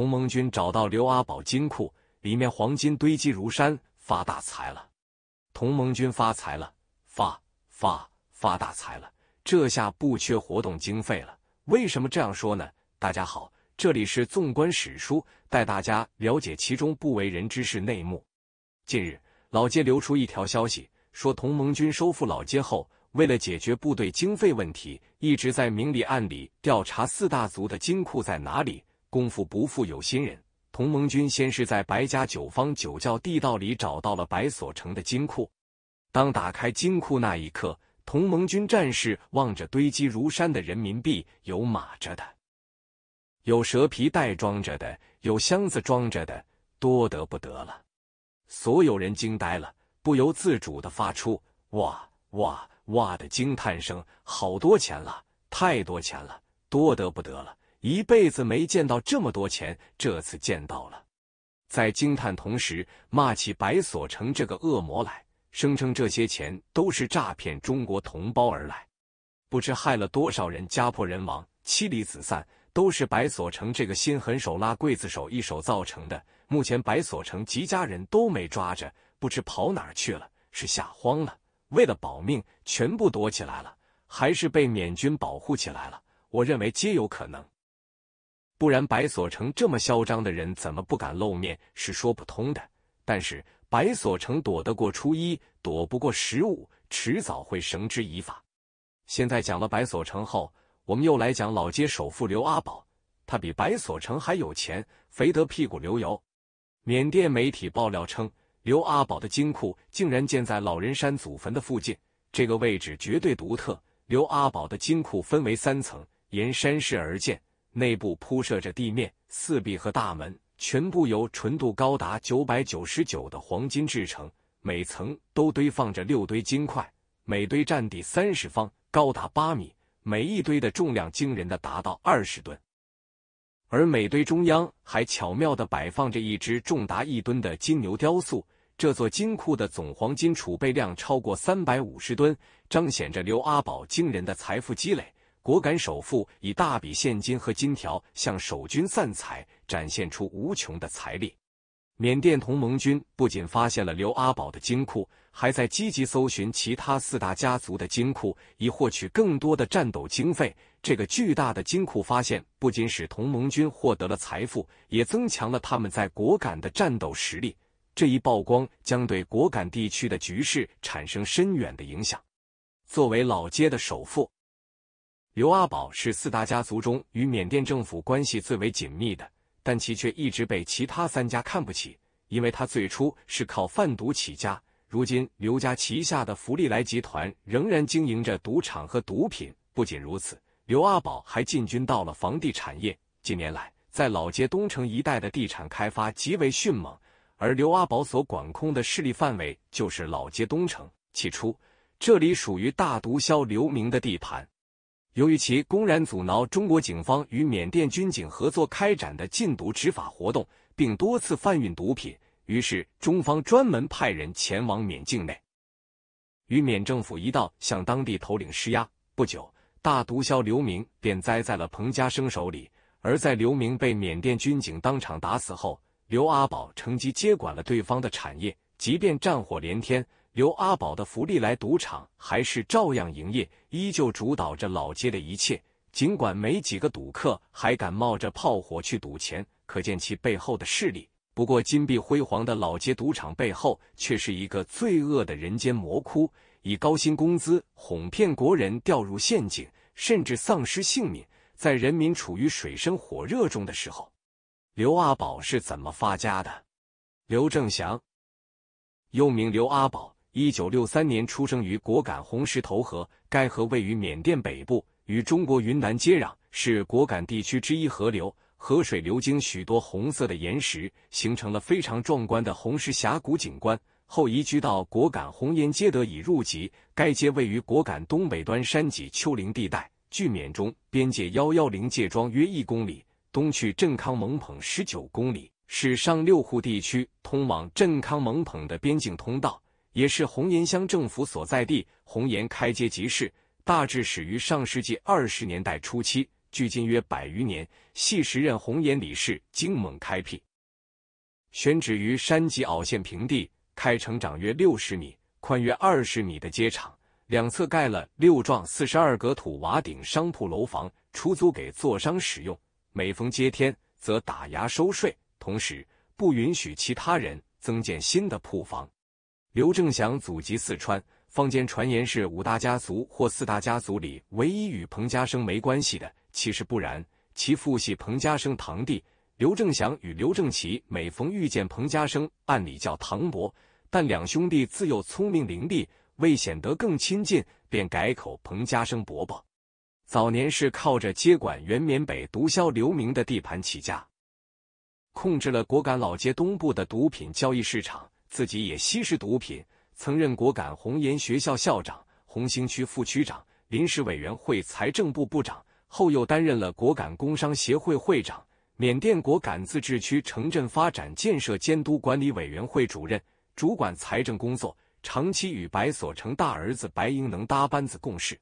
同盟军找到刘阿宝金库，里面黄金堆积如山，发大财了！同盟军发财了，发发发大财了！这下不缺活动经费了。为什么这样说呢？大家好，这里是纵观史书，带大家了解其中不为人知事内幕。近日，老街流出一条消息，说同盟军收复老街后，为了解决部队经费问题，一直在明里暗里调查四大族的金库在哪里。功夫不负有心人，同盟军先是在白家酒坊酒窖地道里找到了白所成的金库。当打开金库那一刻，同盟军战士望着堆积如山的人民币，有码着的，有蛇皮袋装着的，有箱子装着的，多得不得了。所有人惊呆了，不由自主的发出“哇哇哇”的惊叹声：“好多钱了，太多钱了，多得不得了！”一辈子没见到这么多钱，这次见到了，在惊叹同时骂起白所成这个恶魔来，声称这些钱都是诈骗中国同胞而来，不知害了多少人家破人亡、妻离子散，都是白所成这个心狠手辣刽子手一手造成的。目前白所成及家人都没抓着，不知跑哪去了，是吓慌了，为了保命全部躲起来了，还是被缅军保护起来了？我认为皆有可能。不然，白所成这么嚣张的人怎么不敢露面是说不通的。但是，白所成躲得过初一，躲不过十五，迟早会绳之以法。现在讲了白所成后，我们又来讲老街首富刘阿宝。他比白所成还有钱，肥得屁股流油。缅甸媒体爆料称，刘阿宝的金库竟然建在老人山祖坟的附近，这个位置绝对独特。刘阿宝的金库分为三层，沿山势而建。内部铺设着地面，四壁和大门全部由纯度高达九百九十九的黄金制成。每层都堆放着六堆金块，每堆占地三十方，高达八米，每一堆的重量惊人的达到二十吨。而每堆中央还巧妙的摆放着一只重达一吨的金牛雕塑。这座金库的总黄金储备量超过三百五十吨，彰显着刘阿宝惊人的财富积累。果敢首富以大笔现金和金条向守军散财，展现出无穷的财力。缅甸同盟军不仅发现了刘阿宝的金库，还在积极搜寻其他四大家族的金库，以获取更多的战斗经费。这个巨大的金库发现不仅使同盟军获得了财富，也增强了他们在果敢的战斗实力。这一曝光将对果敢地区的局势产生深远的影响。作为老街的首富。刘阿宝是四大家族中与缅甸政府关系最为紧密的，但其却一直被其他三家看不起，因为他最初是靠贩毒起家。如今，刘家旗下的福利来集团仍然经营着赌场和毒品。不仅如此，刘阿宝还进军到了房地产业。近年来，在老街东城一带的地产开发极为迅猛，而刘阿宝所管控的势力范围就是老街东城。起初，这里属于大毒枭刘明的地盘。由于其公然阻挠中国警方与缅甸军警合作开展的禁毒执法活动，并多次贩运毒品，于是中方专门派人前往缅境内，与缅政府一道向当地头领施压。不久，大毒枭刘明便栽在了彭家生手里。而在刘明被缅甸军警当场打死后，刘阿宝乘机接管了对方的产业。即便战火连天。刘阿宝的福利来赌场还是照样营业，依旧主导着老街的一切。尽管没几个赌客还敢冒着炮火去赌钱，可见其背后的势力。不过，金碧辉煌的老街赌场背后，却是一个罪恶的人间魔窟，以高薪工资哄骗国人掉入陷阱，甚至丧失性命。在人民处于水深火热中的时候，刘阿宝是怎么发家的？刘正祥，又名刘阿宝。一九六三年出生于果敢红石头河，该河位于缅甸北部，与中国云南接壤，是果敢地区之一河流。河水流经许多红色的岩石，形成了非常壮观的红石峡谷景观。后移居到果敢红岩街，得以入籍。该街位于果敢东北端山脊丘陵地带，距缅中边界幺幺零界桩约一公里，东去镇康蒙捧十九公里，是上六户地区通往镇康蒙捧的边境通道。也是红岩乡政府所在地。红岩开街集市大致始于上世纪二十年代初期，距今约百余年，系时任红岩理事金猛开辟。选址于山脊凹陷平地，开成长约六十米、宽约二十米的街场，两侧盖了六幢四十二格土瓦顶商铺楼房，出租给坐商使用。每逢接天，则打牙收税，同时不允许其他人增建新的铺房。刘正祥祖籍四川，坊间传言是五大家族或四大家族里唯一与彭家生没关系的。其实不然，其父系彭家生堂弟。刘正祥与刘正奇每逢遇见彭家生，按理叫堂伯，但两兄弟自幼聪明伶俐，为显得更亲近，便改口彭家生伯伯。早年是靠着接管原缅北毒枭刘明的地盘起家，控制了果敢老街东部的毒品交易市场。自己也吸食毒品，曾任果敢红岩学校校长、红星区副区长、临时委员会财政部部长，后又担任了果敢工商协会会长、缅甸果敢自治区城镇发展建设监督管理委员会主任，主管财政工作，长期与白所成大儿子白英能搭班子共事。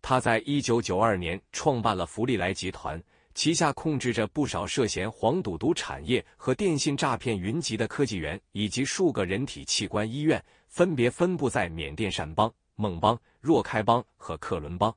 他在一九九二年创办了福利来集团。旗下控制着不少涉嫌黄赌毒产业和电信诈骗云集的科技园，以及数个人体器官医院，分别分布在缅甸掸邦、孟邦、若开邦和克伦邦。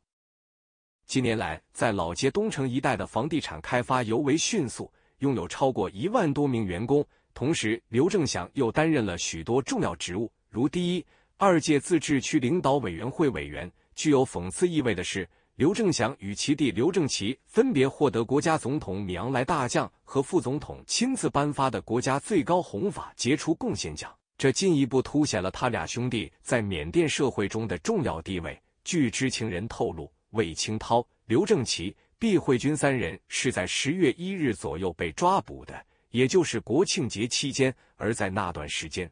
近年来，在老街东城一带的房地产开发尤为迅速，拥有超过一万多名员工。同时，刘正祥又担任了许多重要职务，如第一、二届自治区领导委员会委员。具有讽刺意味的是。刘正祥与其弟刘正奇分别获得国家总统米昂莱大将和副总统亲自颁发的国家最高红法杰出贡献奖，这进一步凸显了他俩兄弟在缅甸社会中的重要地位。据知情人透露，魏清涛、刘正奇、毕慧军三人是在十月一日左右被抓捕的，也就是国庆节期间。而在那段时间，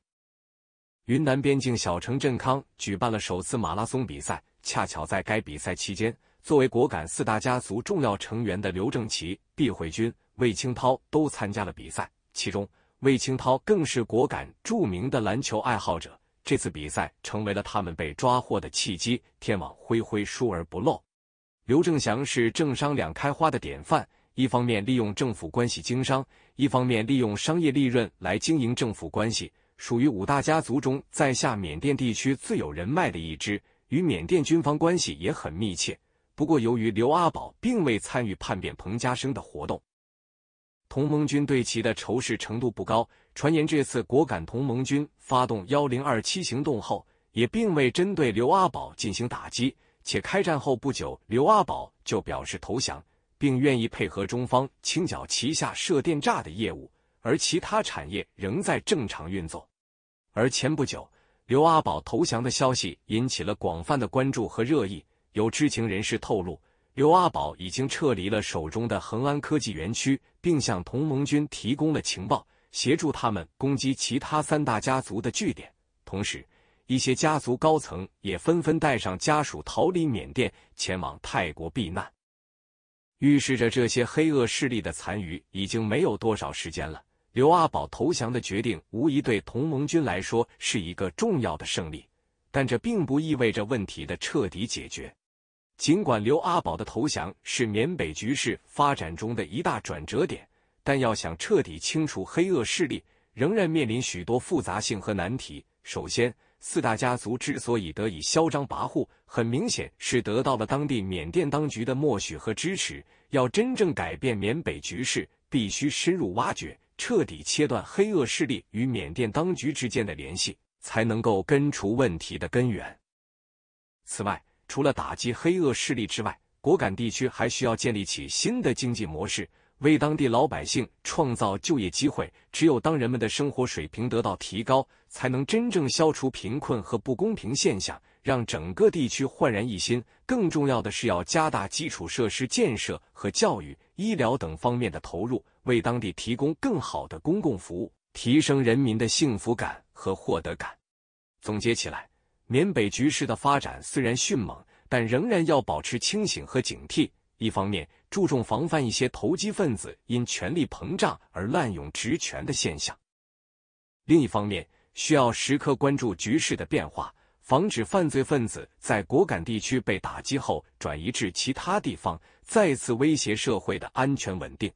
云南边境小城镇康举办了首次马拉松比赛，恰巧在该比赛期间。作为果敢四大家族重要成员的刘正奇、毕慧君、魏清涛都参加了比赛，其中魏清涛更是果敢著名的篮球爱好者。这次比赛成为了他们被抓获的契机。天网恢恢，疏而不漏。刘正祥是政商两开花的典范，一方面利用政府关系经商，一方面利用商业利润来经营政府关系，属于五大家族中在下缅甸地区最有人脉的一支，与缅甸军方关系也很密切。不过，由于刘阿宝并未参与叛变彭家声的活动，同盟军对其的仇视程度不高。传言这次果敢同盟军发动幺零二七行动后，也并未针对刘阿宝进行打击。且开战后不久，刘阿宝就表示投降，并愿意配合中方清缴旗下射电炸的业务，而其他产业仍在正常运作。而前不久，刘阿宝投降的消息引起了广泛的关注和热议。有知情人士透露，刘阿宝已经撤离了手中的恒安科技园区，并向同盟军提供了情报，协助他们攻击其他三大家族的据点。同时，一些家族高层也纷纷带上家属逃离缅甸，前往泰国避难。预示着这些黑恶势力的残余已经没有多少时间了。刘阿宝投降的决定无疑对同盟军来说是一个重要的胜利，但这并不意味着问题的彻底解决。尽管刘阿宝的投降是缅北局势发展中的一大转折点，但要想彻底清除黑恶势力，仍然面临许多复杂性和难题。首先，四大家族之所以得以嚣张跋扈，很明显是得到了当地缅甸当局的默许和支持。要真正改变缅北局势，必须深入挖掘，彻底切断黑恶势力与缅甸当局之间的联系，才能够根除问题的根源。此外，除了打击黑恶势力之外，果敢地区还需要建立起新的经济模式，为当地老百姓创造就业机会。只有当人们的生活水平得到提高，才能真正消除贫困和不公平现象，让整个地区焕然一新。更重要的是，要加大基础设施建设和教育、医疗等方面的投入，为当地提供更好的公共服务，提升人民的幸福感和获得感。总结起来。缅北局势的发展虽然迅猛，但仍然要保持清醒和警惕。一方面，注重防范一些投机分子因权力膨胀而滥用职权的现象；另一方面，需要时刻关注局势的变化，防止犯罪分子在果敢地区被打击后转移至其他地方，再次威胁社会的安全稳定。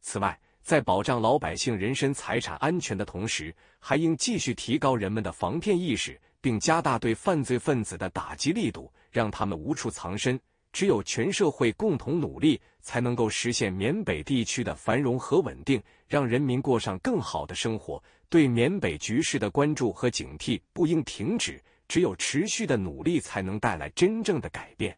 此外，在保障老百姓人身财产安全的同时，还应继续提高人们的防骗意识。并加大对犯罪分子的打击力度，让他们无处藏身。只有全社会共同努力，才能够实现缅北地区的繁荣和稳定，让人民过上更好的生活。对缅北局势的关注和警惕不应停止，只有持续的努力才能带来真正的改变。